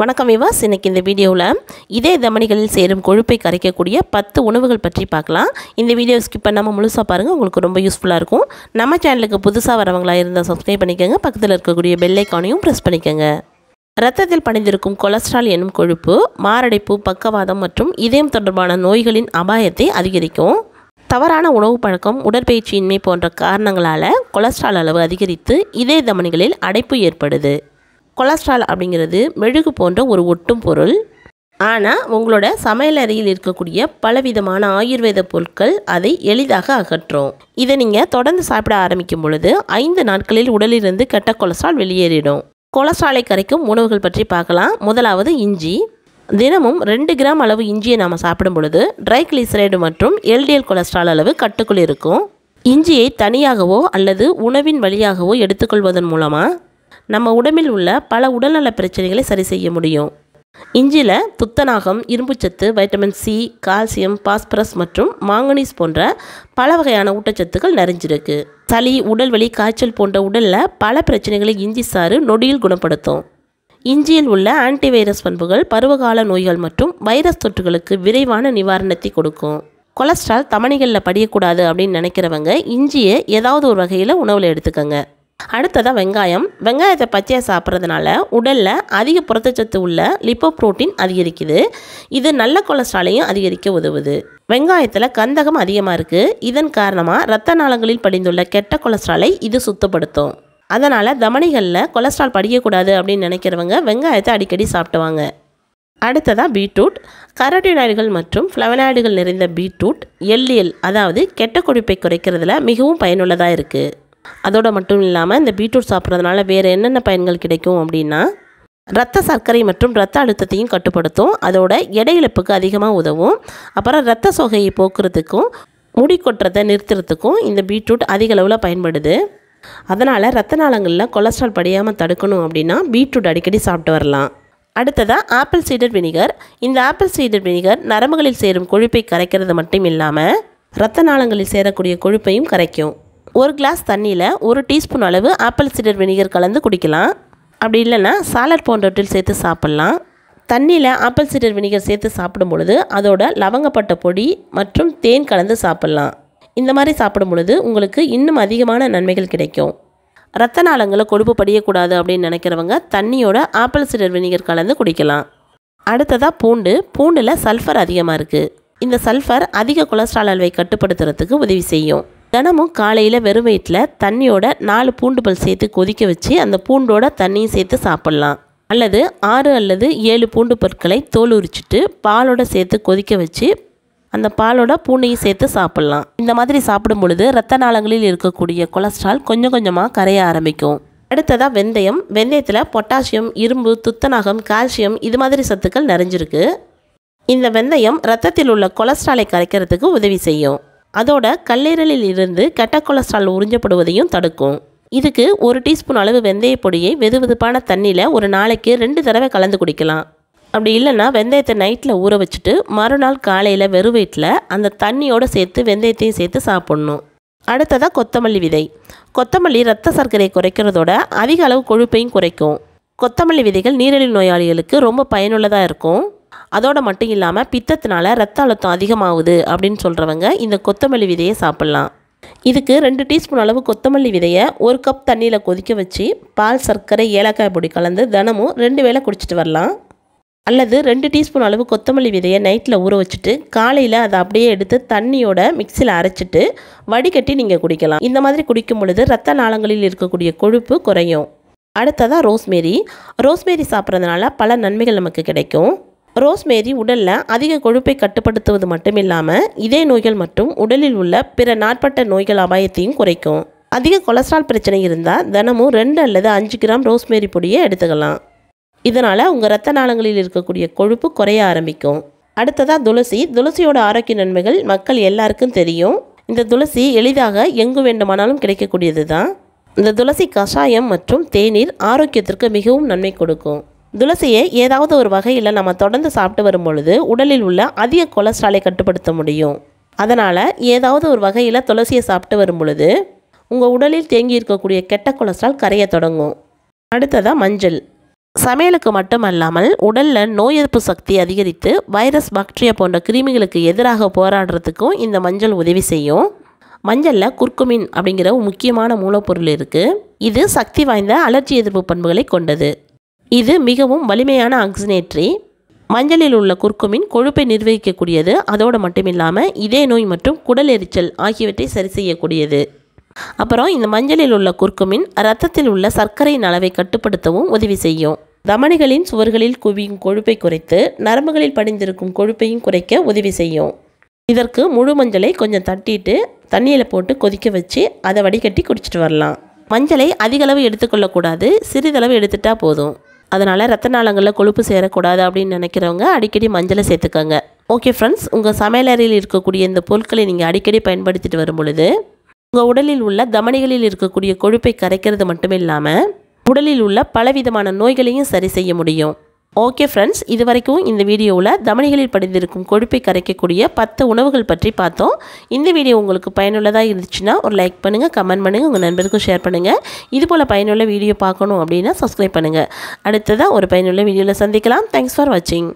வணக்கம் விவாஸ் இன்றைக்கி இந்த வீடியோவில் இதே தமனிகளில் சேரும் கொழுப்பை கரைக்கக்கூடிய பத்து உணவுகள் பற்றி பார்க்கலாம் இந்த வீடியோ ஸ்கிப் பண்ணாமல் முழுசாக பாருங்கள் உங்களுக்கு ரொம்ப யூஸ்ஃபுல்லாக இருக்கும் நம்ம சேனலுக்கு புதுசாக வரவங்களாக இருந்தால் சப்ஸ்கிரைப் பண்ணிக்கோங்க பக்கத்தில் இருக்கக்கூடிய பெல்லைக்கானையும் ப்ரெஸ் பண்ணிக்கோங்க ரத்தத்தில் பணிந்திருக்கும் கொலஸ்ட்ரால் எனும் கொழுப்பு மாரடைப்பு பக்கவாதம் மற்றும் இதயம் தொடர்பான நோய்களின் அபாயத்தை அதிகரிக்கும் தவறான உணவு பழக்கம் உடற்பயிற்சியின்மை போன்ற காரணங்களால் கொலஸ்ட்ரால் அளவு அதிகரித்து இதய தமனிகளில் அடைப்பு ஏற்படுது கொலஸ்ட்ரால் அப்படிங்கிறது மெழுகு போன்ற ஒரு ஒட்டும் பொருள் ஆனால் உங்களோட சமையலறையில் இருக்கக்கூடிய பலவிதமான ஆயுர்வேத பொருட்கள் அதை எளிதாக அகற்றும் இதை நீங்கள் தொடர்ந்து சாப்பிட ஆரம்பிக்கும் பொழுது ஐந்து நாட்களில் உடலிலிருந்து கெட்ட கொலஸ்ட்ரால் வெளியேறிடும் கொலஸ்ட்ராலை கரைக்கும் உணவுகள் பற்றி பார்க்கலாம் முதலாவது இஞ்சி தினமும் ரெண்டு கிராம் அளவு இஞ்சியை நாம் சாப்பிடும் பொழுது ட்ரை கிளிசரைடு மற்றும் எல்டிஎல் கொலஸ்ட்ரால் அளவு கட்டுக்குள் இருக்கும் இஞ்சியை தனியாகவோ அல்லது உணவின் வழியாகவோ எடுத்துக்கொள்வதன் மூலமாக நம்ம உடம்பில் உள்ள பல உடல்நல பிரச்சனைகளை சரி செய்ய முடியும் இஞ்சியில் துத்தநாகம் இரும்புச்சத்து vitamin C calcium phosphorus manganese மாங்கனீஸ் போன்ற பல வகையான ஊட்டச்சத்துக்கள் நிறைஞ்சிருக்கு சளி உடல்வலி காய்ச்சல் போன்ற உடலில் பல பிரச்சனைகளை இஞ்சி சாறு நொடியில் குணப்படுத்தும் இஞ்சியில் உள்ள ஆன்டி வைரஸ் பண்புகள் பருவகால நோய்கள் மற்றும் வைரஸ் தொற்றுகளுக்கு விரைவான நிவாரணத்தை கொடுக்கும் கொலஸ்ட்ரால் தமணிகளில் படியக்கூடாது அப்படின்னு நினைக்கிறவங்க இஞ்சியை ஏதாவது ஒரு வகையில் உணவில் எடுத்துக்கங்க அடுத்ததாக வெங்காயம் வெங்காயத்தை பச்சையாக சாப்பிட்றதுனால உடலில் அதிக புரத்தச்சத்து உள்ள லிப்போ புரோட்டீன் அதிகரிக்குது இது நல்ல கொலஸ்ட்ராலையும் அதிகரிக்க உதவுது வெங்காயத்தில் கந்தகம் அதிகமாக இருக்குது இதன் காரணமாக இரத்த நாளங்களில் படிந்துள்ள கெட்ட கொலஸ்ட்ராலை இது சுத்தப்படுத்தும் அதனால் தமனிகளில் கொலஸ்ட்ரால் படிக்கக்கூடாது அப்படின்னு நினைக்கிறவங்க வெங்காயத்தை அடிக்கடி சாப்பிடுவாங்க அடுத்ததாக பீட்ரூட் கரோட்டினாய்டுகள் மற்றும் ஃப்ளவனாய்டுகள் நிறைந்த பீட்ரூட் எல்லியல் அதாவது கெட்ட கொடுப்பை குறைக்கிறதுல மிகவும் பயனுள்ளதாக இருக்குது அதோடு மட்டும் இல்லாமல் இந்த பீட்ரூட் சாப்பிட்றதுனால வேறு என்னென்ன பயன்கள் கிடைக்கும் அப்படின்னா ரத்த சர்க்கரை மற்றும் ரத்த அழுத்தத்தையும் கட்டுப்படுத்தும் அதோட எடை இழப்புக்கு அதிகமாக உதவும் அப்புறம் ரத்த சோகையை போக்குறதுக்கும் முடி கொட்டுறதை நிறுத்துறதுக்கும் இந்த பீட்ரூட் அதிக அளவில் பயன்படுது அதனால் ரத்த நாளங்களில் கொலஸ்ட்ரால் படியாமல் தடுக்கணும் அப்படின்னா பீட்ரூட் அடிக்கடி சாப்பிட்டு வரலாம் அடுத்ததாக ஆப்பிள் சீடர் வினிகர் இந்த ஆப்பிள் சீடர் வினிகர் நரம்புகளில் சேரும் கொழுப்பை கரைக்கிறது மட்டும் இல்லாமல் ரத்த நாளங்களில் சேரக்கூடிய கொழுப்பையும் கரைக்கும் ஒரு கிளாஸ் தண்ணியில் ஒரு டீஸ்பூன் அளவு ஆப்பிள் சிடர் வினிகர் கலந்து குடிக்கலாம் அப்படி இல்லைன்னா சாலட் போன்றவற்றில் சேர்த்து சாப்பிட்லாம் தண்ணியில் ஆப்பிள் சீடர் வினிகர் சேர்த்து சாப்பிடும் பொழுது அதோட லவங்கப்பட்ட பொடி மற்றும் தேன் கலந்து சாப்பிட்லாம் இந்த மாதிரி சாப்பிடும் பொழுது உங்களுக்கு இன்னும் அதிகமான நன்மைகள் கிடைக்கும் ரத்த நாளங்களை கொழுப்பு படியக்கூடாது அப்படின்னு நினைக்கிறவங்க தண்ணியோட ஆப்பிள் சிடர் வினிகர் கலந்து குடிக்கலாம் அடுத்ததாக பூண்டு பூண்டில் சல்ஃபர் அதிகமாக இருக்குது இந்த சல்ஃபர் அதிக கொலஸ்ட்ரால் அளவை கட்டுப்படுத்துறதுக்கு உதவி செய்யும் தினமும் காலையில் வெறும் வயிற்றில் தண்ணியோட நாலு பூண்டு பல் சேர்த்து கொதிக்க வச்சு அந்த பூண்டோட தண்ணியும் சேர்த்து சாப்பிட்லாம் அல்லது ஆறு அல்லது ஏழு பூண்டு பொருட்களை தோல் உரிச்சிட்டு பாலோட சேர்த்து கொதிக்க வச்சு அந்த பாலோட பூண்டையும் சேர்த்து சாப்பிட்லாம் இந்த மாதிரி சாப்பிடும் பொழுது ரத்த நாளங்களில் இருக்கக்கூடிய கொலஸ்ட்ரால் கொஞ்சம் கொஞ்சமாக கரைய ஆரம்பிக்கும் அடுத்ததாக வெந்தயம் வெந்தயத்தில் பொட்டாசியம் இரும்பு துத்தநாகம் கால்சியம் இது மாதிரி சத்துக்கள் நிறைஞ்சிருக்கு இந்த வெந்தயம் ரத்தத்தில் உள்ள கொலஸ்ட்ராலை கரைக்கிறதுக்கு உதவி செய்யும் அதோட கல்லீரலில் இருந்து கெட்ட கொலஸ்ட்ரால் உறிஞ்சப்படுவதையும் தடுக்கும் இதுக்கு ஒரு டீஸ்பூன் அளவு வெந்தய பொடியை வெது வெதுப்பான தண்ணியில் ஒரு நாளைக்கு ரெண்டு தடவை கலந்து குடிக்கலாம் அப்படி இல்லைன்னா வெந்தயத்தை நைட்டில் ஊற வச்சுட்டு மறுநாள் காலையில் வெறும் வீட்டில் அந்த தண்ணியோடு சேர்த்து வெந்தயத்தையும் சேர்த்து சாப்பிட்ணும் அடுத்ததாக கொத்தமல்லி விதை கொத்தமல்லி ரத்த சர்க்கரையை குறைக்கிறதோட அதிக அளவு கொழுப்பையும் குறைக்கும் கொத்தமல்லி விதைகள் நீரிழிவு நோயாளிகளுக்கு ரொம்ப பயனுள்ளதாக இருக்கும் அதோடு மட்டும் இல்லாமல் பித்தத்தினால ரத்த அழுத்தம் அதிகமாகுது அப்படின்னு சொல்கிறவங்க இந்த கொத்தமல்லி விதையை சாப்பிட்லாம் இதுக்கு ரெண்டு டீஸ்பூன் அளவு கொத்தமல்லி விதையை ஒரு கப் தண்ணியில் கொதிக்க வச்சு பால் சர்க்கரை ஏலக்காய் பொடி கலந்து தினமும் ரெண்டு வேளை குடிச்சிட்டு வரலாம் அல்லது ரெண்டு டீஸ்பூன் அளவு கொத்தமல்லி விதையை நைட்டில் ஊற வச்சுட்டு காலையில் அதை அப்படியே எடுத்து தண்ணியோட மிக்சியில் அரைச்சிட்டு வடிகட்டி நீங்கள் குடிக்கலாம் இந்த மாதிரி குடிக்கும் பொழுது ரத்த நாளங்களில் இருக்கக்கூடிய கொழுப்பு குறையும் அடுத்ததாக ரோஸ்மேரி ரோஸ்மேரி சாப்பிட்றதுனால பல நன்மைகள் நமக்கு கிடைக்கும் ரோஸ்மேரி உடலில் அதிக கொழுப்பை கட்டுப்படுத்துவது மட்டும் இல்லாமல் இதே நோய்கள் மற்றும் உடலில் உள்ள பிற நாட்பட்ட நோய்கள் அபாயத்தையும் குறைக்கும் அதிக கொலஸ்ட்ரால் பிரச்சனை இருந்தால் தினமும் ரெண்டு அல்லது அஞ்சு கிராம் ரோஸ்மேரி பொடியை எடுத்துக்கலாம் இதனால் உங்கள் ரத்த நாளங்களில் இருக்கக்கூடிய கொழுப்பு குறைய ஆரம்பிக்கும் அடுத்ததாக துளசி துளசியோட ஆரோக்கிய நன்மைகள் மக்கள் எல்லாருக்கும் தெரியும் இந்த துளசி எளிதாக எங்கு வேண்டுமானாலும் கிடைக்கக்கூடியது தான் இந்த துளசி கஷாயம் மற்றும் தேநீர் ஆரோக்கியத்திற்கு மிகவும் நன்மை கொடுக்கும் துளசியை ஏதாவது ஒரு வகையில் நம்ம தொடர்ந்து சாப்பிட்டு வரும் பொழுது உடலில் உள்ள அதிக கொலஸ்ட்ராலை கட்டுப்படுத்த முடியும் அதனால் ஏதாவது ஒரு வகையில் துளசியை சாப்பிட்டு வரும் பொழுது உங்கள் உடலில் தேங்கி இருக்கக்கூடிய கெட்ட கொலஸ்ட்ரால் கரைய தொடங்கும் அடுத்ததாக மஞ்சள் சமையலுக்கு மட்டுமல்லாமல் உடலில் நோய் எதிர்ப்பு சக்தி அதிகரித்து வைரஸ் பாக்டீரியா போன்ற கிருமிகளுக்கு எதிராக போராடுறதுக்கும் இந்த மஞ்சள் உதவி செய்யும் மஞ்சளில் குர்க்குமின் அப்படிங்கிற முக்கியமான மூலப்பொருள் இருக்குது இது சக்தி வாய்ந்த அலர்ஜி எதிர்ப்பு பண்புகளை கொண்டது இது மிகவும் வலிமையான ஆக்சினேட்ரி மஞ்சளில் உள்ள குர்க்குமின் கொழுப்பை நிர்வகிக்கக்கூடியது அதோடு மட்டுமில்லாமல் இதே நோய் மற்றும் குடல் எரிச்சல் ஆகியவற்றை சரி செய்யக்கூடியது அப்புறம் இந்த மஞ்சளில் உள்ள குர்க்குமின் ரத்தத்தில் உள்ள சர்க்கரையின் அளவை கட்டுப்படுத்தவும் உதவி செய்யும் தமனிகளின் சுவர்களில் குவியும் கொழுப்பை குறைத்து நரம்புகளில் படிந்திருக்கும் கொழுப்பையும் குறைக்க உதவி செய்யும் இதற்கு முழு மஞ்சளை கொஞ்சம் தட்டிட்டு தண்ணியில் போட்டு கொதிக்க வச்சு அதை வடிகட்டி குடிச்சிட்டு வரலாம் மஞ்சளை அதிகளவு எடுத்துக்கொள்ளக்கூடாது சிறிதளவு எடுத்துட்டா போதும் அதனால் ரத்த நாளங்களில் கொழுப்பு சேரக்கூடாது அப்படின்னு நினைக்கிறவங்க அடிக்கடி மஞ்சளை சேர்த்துக்கோங்க ஓகே ஃப்ரெண்ட்ஸ் உங்கள் சமையலறையில் இருக்கக்கூடிய இந்த பொருட்களை நீங்கள் அடிக்கடி பயன்படுத்திட்டு வரும் பொழுது உங்கள் உடலில் உள்ள தமனிகளில் இருக்கக்கூடிய கொழுப்பை கரைக்கிறது மட்டும் இல்லாமல் உடலில் உள்ள பலவிதமான நோய்களையும் சரி செய்ய முடியும் ஓகே ஃப்ரெண்ட்ஸ் இது வரைக்கும் இந்த வீடியோவில் தமிழிகளில் படிந்திருக்கும் கொழுப்பை கரைக்கக்கூடிய பத்து உணவுகள் பற்றி பார்த்தோம் இந்த வீடியோ உங்களுக்கு பயனுள்ளதாக இருந்துச்சுன்னா ஒரு லைக் பண்ணுங்கள் கமெண்ட் பண்ணுங்கள் உங்கள் நண்பருக்கும் ஷேர் பண்ணுங்கள் இது போல் பயனுள்ள வீடியோ பார்க்கணும் அப்படின்னா சப்ஸ்கிரைப் பண்ணுங்கள் அடுத்ததாக ஒரு பயனுள்ள வீடியோவில் சந்திக்கலாம் தேங்க்ஸ் ஃபார் வாட்சிங்